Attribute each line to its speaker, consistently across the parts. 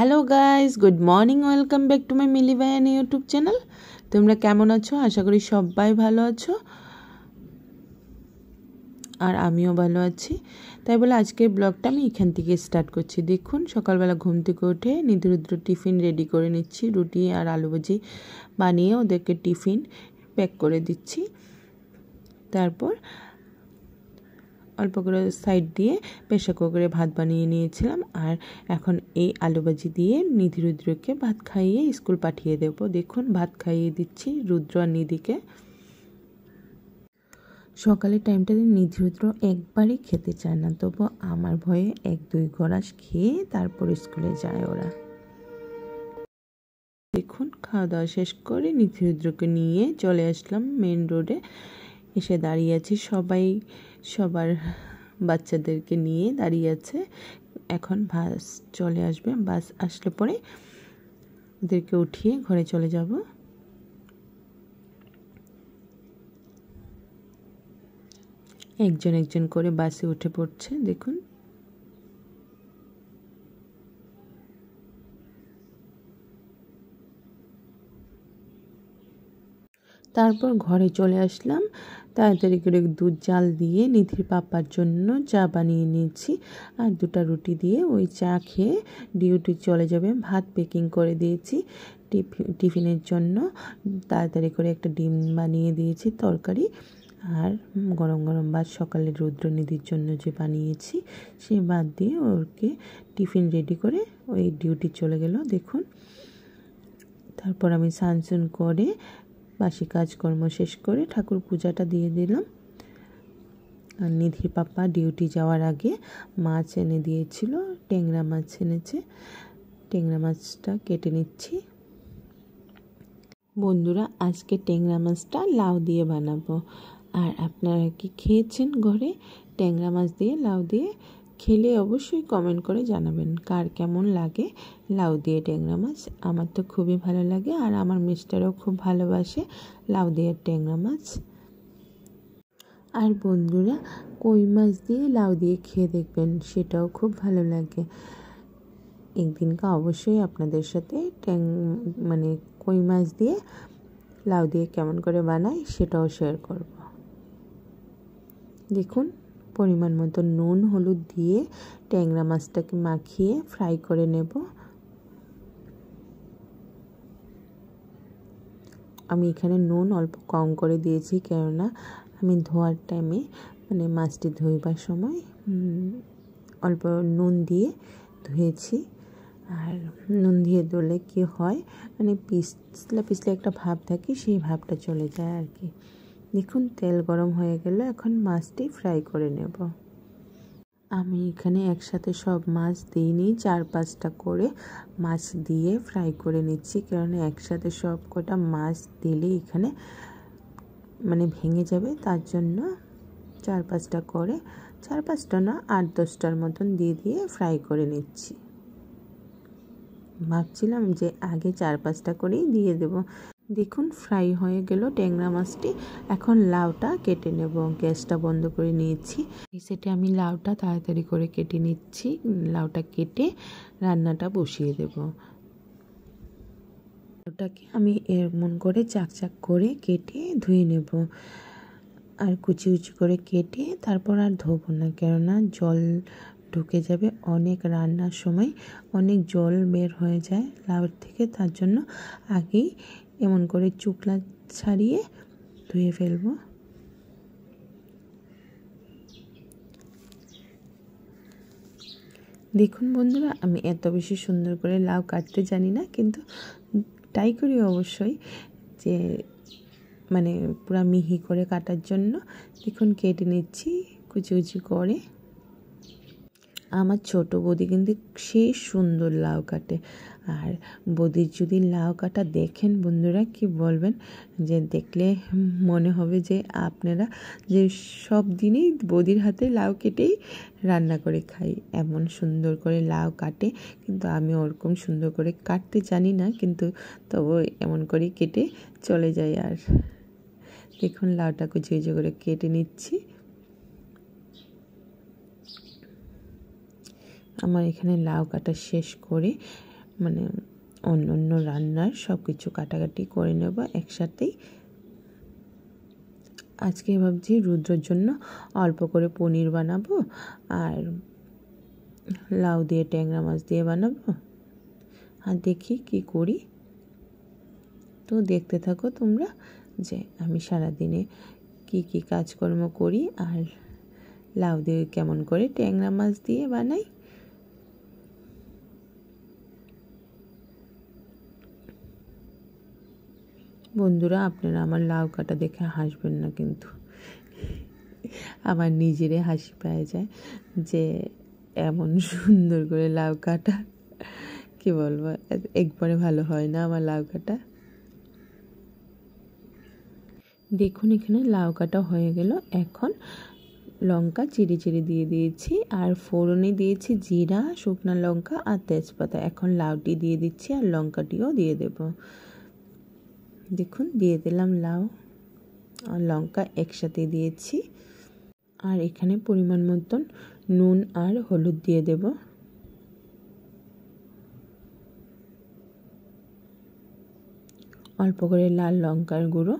Speaker 1: hello guys good morning welcome back to my মিলি ভাইয়ান YouTube channel তোমরা কেমন আছো আশা করি সবাই ভালো আছো আর আমিও ভালো আছি তাই বলে আজকের ব্লগটা আমি এখান থেকে স্টার্ট করছি দেখুন সকালবেলা ঘুম থেকে উঠে নিদ্রুদ্র টিফিন রেডি করে নিচ্ছি রুটি আর আলু ভাজি বানিয়ে ওদেরকে টিফিন প্যাক করে দিচ্ছি তারপর অল্প করে সাইড দিয়ে প্রেশার কুকারে ভাত বানিয়ে নিয়েছিলাম আর এখন এই আলু ভাজি দিয়ে নিধি রুদ্রকে ভাত খাইয়ে স্কুল পাঠিয়ে দেব দেখুন ভাত খাইয়ে দিচ্ছি রুদ্র আর নিধিকে সকালের টাইমটাতে রুদ্র একবারই খেতে চায় না তবু আমার ভয়ে এক দুই গড়াস খেয়ে তারপর স্কুলে যায় ওরা দেখুন খাওয়া দাওয়া শেষ করে নিধি রুদ্রকে নিয়ে চলে আসলাম মেন রোডে এসে দাঁড়িয়ে আছি সবাই সবার বাচ্চাদেরকে নিয়ে দাঁড়িয়ে আছে এখন বাস চলে আসবে বাস আসলে পরে ওদেরকে উঠিয়ে ঘরে চলে যাব একজন একজন করে বাসে উঠে পড়ছে দেখুন তারপর ঘরে চলে আসলাম তাড়াতাড়ি করে দুধ জাল দিয়ে নিধির পাপার জন্য চা বানিয়ে নিয়েছি আর দুটা রুটি দিয়ে ওই চা খেয়ে ডিউটি চলে যাবে ভাত প্যাকিং করে দিয়েছি টিফিনের জন্য তাড়াতাড়ি করে একটা ডিম বানিয়ে দিয়েছি তরকারি আর গরম গরম ভাত সকালে নিধির জন্য যে বানিয়েছি সে বাদ দিয়ে ওকে টিফিন রেডি করে ওই ডিউটি চলে গেল দেখুন তারপর আমি সানসুন করে বাসি কাজকর্ম শেষ করে ঠাকুর পূজাটা দিয়ে দিলাম আর নিধির পাপা ডিউটি যাওয়ার আগে মাছ এনে দিয়েছিল ট্যাংরা মাছ এনেছে ট্যাংরা মাছটা কেটে নিচ্ছি বন্ধুরা আজকে ট্যাংরা মাছটা লাউ দিয়ে বানাবো আর আপনারা কি খেয়েছেন ঘরে ট্যাংরা মাছ দিয়ে লাউ দিয়ে খেলে অবশ্যই কমেন্ট করে জানাবেন কার কেমন লাগে লাউ দিয়ে ট্যাংরা মাছ আমার তো খুবই ভালো লাগে আর আমার মিস্টারও খুব ভালোবাসে লাউ দিয়ে ট্যাংরা মাছ আর বন্ধুরা কই মাছ দিয়ে লাউ দিয়ে খেয়ে দেখবেন সেটাও খুব ভালো লাগে একদিনকে অবশ্যই আপনাদের সাথে ট্যাং মানে কই মাছ দিয়ে লাউ দিয়ে কেমন করে বানাই সেটাও শেয়ার করব দেখুন পরিমাণ মতো নুন হলুদ দিয়ে ট্যাংরা মাছটাকে মাখিয়ে ফ্রাই করে নেব আমি এখানে নুন অল্প কম করে দিয়েছি কেননা আমি ধোয়ার টাইমে মানে মাছটি ধুইবার সময় অল্প নুন দিয়ে ধুয়েছি আর নুন দিয়ে ধুলে কি হয় মানে পিছলা পিছলে একটা ভাব থাকে সেই ভাবটা চলে যায় আর কি দেখুন তেল গরম হয়ে গেলে এখন মাছটি ফ্রাই করে নেব আমি এখানে একসাথে সব মাছ দিইনি চার পাঁচটা করে মাছ দিয়ে ফ্রাই করে নিচ্ছি কারণ একসাথে সব কটা মাছ দিলে এখানে মানে ভেঙে যাবে তার জন্য চার পাঁচটা করে চার পাঁচটা না আট দশটার মতন দিয়ে দিয়ে ফ্রাই করে নিচ্ছি ভাবছিলাম যে আগে চার পাঁচটা করেই দিয়ে দেব দেখুন ফ্রাই হয়ে গেল ট্যাংরা মাছটি এখন লাউটা কেটে নেব গ্যাসটা বন্ধ করে নিয়েছি সেটা আমি লাউটা তাড়াতাড়ি করে কেটে নিচ্ছি লাউটা কেটে রান্নাটা বসিয়ে দেব লাউটাকে আমি এমন করে চাকচাক করে কেটে ধুয়ে নেব আর কুচি কুচি করে কেটে তারপর আর ধোবো না কেননা জল ঢুকে যাবে অনেক রান্নার সময় অনেক জল বের হয়ে যায় লাউর থেকে তার জন্য আগেই এমন করে চুকলা ছাড়িয়ে ধুয়ে ফেলব দেখুন বন্ধুরা আমি এত বেশি সুন্দর করে লাউ কাটতে জানি না কিন্তু ট্রাই করি অবশ্যই যে মানে পুরা মিহি করে কাটার জন্য দেখুন কেটে নিচ্ছি কুচি কুচি করে আমার ছোট বৌদি কিন্তু সেই সুন্দর লাউ কাটে আর বৌদির যদি লাউ কাটা দেখেন বন্ধুরা কি বলবেন যে দেখলে মনে হবে যে আপনারা যে সব দিনেই বৌদির হাতে লাউ কেটেই রান্না করে খাই এমন সুন্দর করে লাউ কাটে কিন্তু আমি ওরকম সুন্দর করে কাটতে জানি না কিন্তু তবু এমন করে কেটে চলে যায় আর দেখুন লাউটাকে ঝেঁঝে করে কেটে নিচ্ছি আমার এখানে লাউ কাটা শেষ করে মানে অন্য অন্য রান্নার সব কিছু কাটাকাটি করে নেব একসাথেই আজকে ভাবছি রুদ্রর জন্য অল্প করে পনির বানাবো আর লাউ দিয়ে ট্যাংরা মাছ দিয়ে বানাবো আর দেখি কি করি তো দেখতে থাকো তোমরা যে আমি সারাদিনে কি কি কাজকর্ম করি আর লাউ দিয়ে কেমন করে ট্যাংরা মাছ দিয়ে বানাই বন্ধুরা আপনারা আমার লাউ কাটা দেখে হাসবেন না কিন্তু আমার নিজেরে হাসি পায় যায় যে এমন সুন্দর করে লাউ কাটা কী বলবো একবারে ভালো হয় না আমার লাউ কাটা দেখুন এখানে লাউ কাটা হয়ে গেল এখন লঙ্কা চিড়ি চিড়ি দিয়ে দিয়েছি আর ফোড়নে দিয়েছি জিরা শুকনো লঙ্কা আর তেজপাতা এখন লাউটি দিয়ে দিচ্ছি আর লঙ্কাটিও দিয়ে দেবো দেখুন দিয়ে দিলাম লাউ আর লঙ্কা একসাথে দিয়েছি আর এখানে পরিমাণ মতন নুন আর হলুদ দিয়ে দেব অল্প করে লাল লঙ্কার গুঁড়ো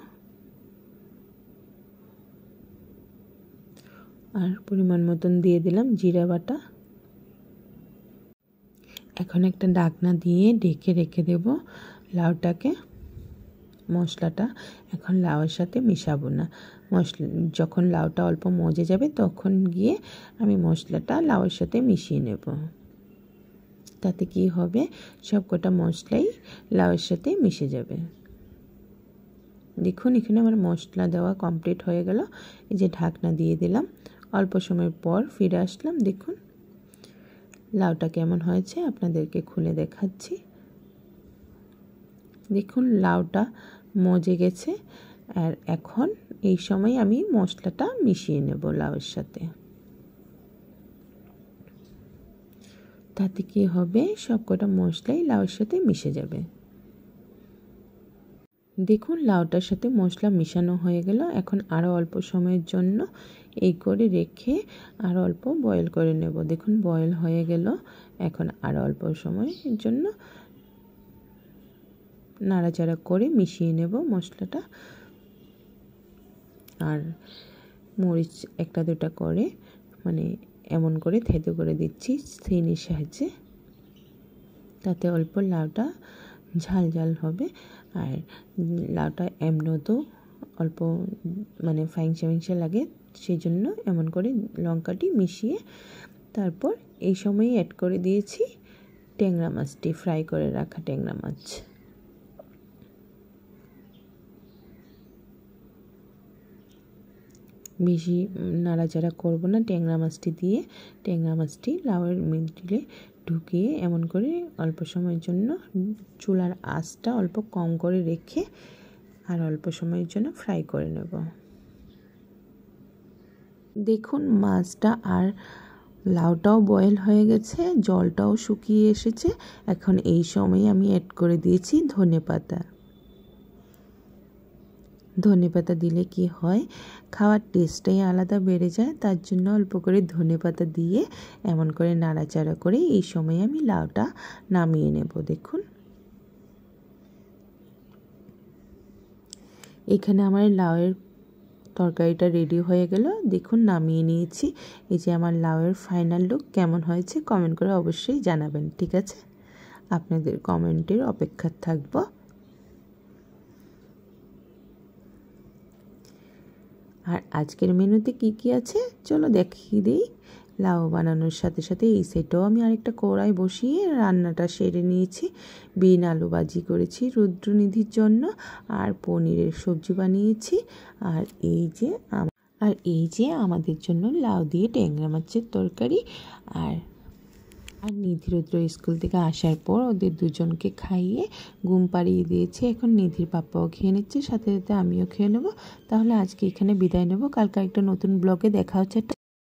Speaker 1: আর পরিমাণ মতন দিয়ে দিলাম জিরা বাটা এখন একটা ডাকনা দিয়ে ঢেকে রেখে দেব লাউটাকে মশলাটা এখন লাউয়ের সাথে মিশাবো না মশলা যখন লাউটা অল্প মজে যাবে তখন গিয়ে আমি মশলাটা লাউয়ের সাথে মিশিয়ে নেব তাতে কি হবে সব কটা মশলাই লাউয়ের সাথে মিশে যাবে দেখুন এখানে আমার মশলা দেওয়া কমপ্লিট হয়ে গেল এই যে ঢাকনা দিয়ে দিলাম অল্প সময় পর ফিরে আসলাম দেখুন লাউটা কেমন হয়েছে আপনাদেরকে খুলে দেখাচ্ছি দেখুন লাউটা মজে গেছে আর এখন এই সময় আমি মশলাটা মিশিয়ে নেব লাউয়ের সাথে তাতে কি হবে সব কটা মশলাই লাউয়ের সাথে মিশে যাবে দেখুন লাউটার সাথে মশলা মিশানো হয়ে গেল এখন আরও অল্প সময়ের জন্য এই করে রেখে আর অল্প বয়েল করে নেব দেখুন বয়েল হয়ে গেল এখন আর অল্প সময়ের জন্য নাড়াচাড়া করে মিশিয়ে নেব মশলাটা আর মরিচ একটা দুটা করে মানে এমন করে থেতো করে দিচ্ছি সিনির সাহায্যে তাতে অল্প লাউটা ঝাল ঝাল হবে আর লাউটা এমনিতেও অল্প মানে ফ্যাংসা ফ্যাংসা লাগে সেই জন্য এমন করে লঙ্কাটি মিশিয়ে তারপর এই সময় অ্যাড করে দিয়েছি ট্যাংরা মাছটি ফ্রাই করে রাখা ট্যাংরা মাছ বেশি নাড়াচাড়া করব না ট্যাংরা মাছটি দিয়ে ট্যাংরা মাছটি লাউয়ের মিডিলে ঢুকিয়ে এমন করে অল্প সময়ের জন্য চুলার আঁচটা অল্প কম করে রেখে আর অল্প সময়ের জন্য ফ্রাই করে নেব দেখুন মাছটা আর লাউটাও বয়েল হয়ে গেছে জলটাও শুকিয়ে এসেছে এখন এই সময় আমি অ্যাড করে দিয়েছি ধনে পাতা ধনে পাতা দিলে কি হয় খাওয়ার টেস্টটাই আলাদা বেড়ে যায় তার জন্য অল্প করে ধনে পাতা দিয়ে এমন করে নাড়াচাড়া করে এই সময় আমি লাউটা নামিয়ে নেব দেখুন এখানে আমার লাউয়ের তরকারিটা রেডি হয়ে গেল দেখুন নামিয়ে নিয়েছি এই যে আমার লাউয়ের ফাইনাল লুক কেমন হয়েছে কমেন্ট করে অবশ্যই জানাবেন ঠিক আছে আপনাদের কমেন্টের অপেক্ষা থাকবো আর আজকের মেনুতে কি কি আছে চলো দেখিয়ে দিই লাউ বানানোর সাথে সাথে এই সেটাও আমি আরেকটা কড়াই বসিয়ে রান্নাটা সেরে নিয়েছি বিন আলু বাজি করেছি রুদ্রনিধির জন্য আর পনিরের সবজি বানিয়েছি আর এই যে আর এই যে আমাদের জন্য লাউ দিয়ে ট্যাংরা মাছের তরকারি আর আর নিধিরুদ্র স্কুল থেকে আসার পর ওদের দুজনকে খাইয়ে ঘুম পাড়িয়ে দিয়েছে এখন নিধির পাপ্পাও খেয়ে নিচ্ছে সাথে সাথে আমিও খেয়ে নেবো তাহলে আজকে এখানে বিদায় নেবো কালকে একটা নতুন ব্লগে দেখা হচ্ছে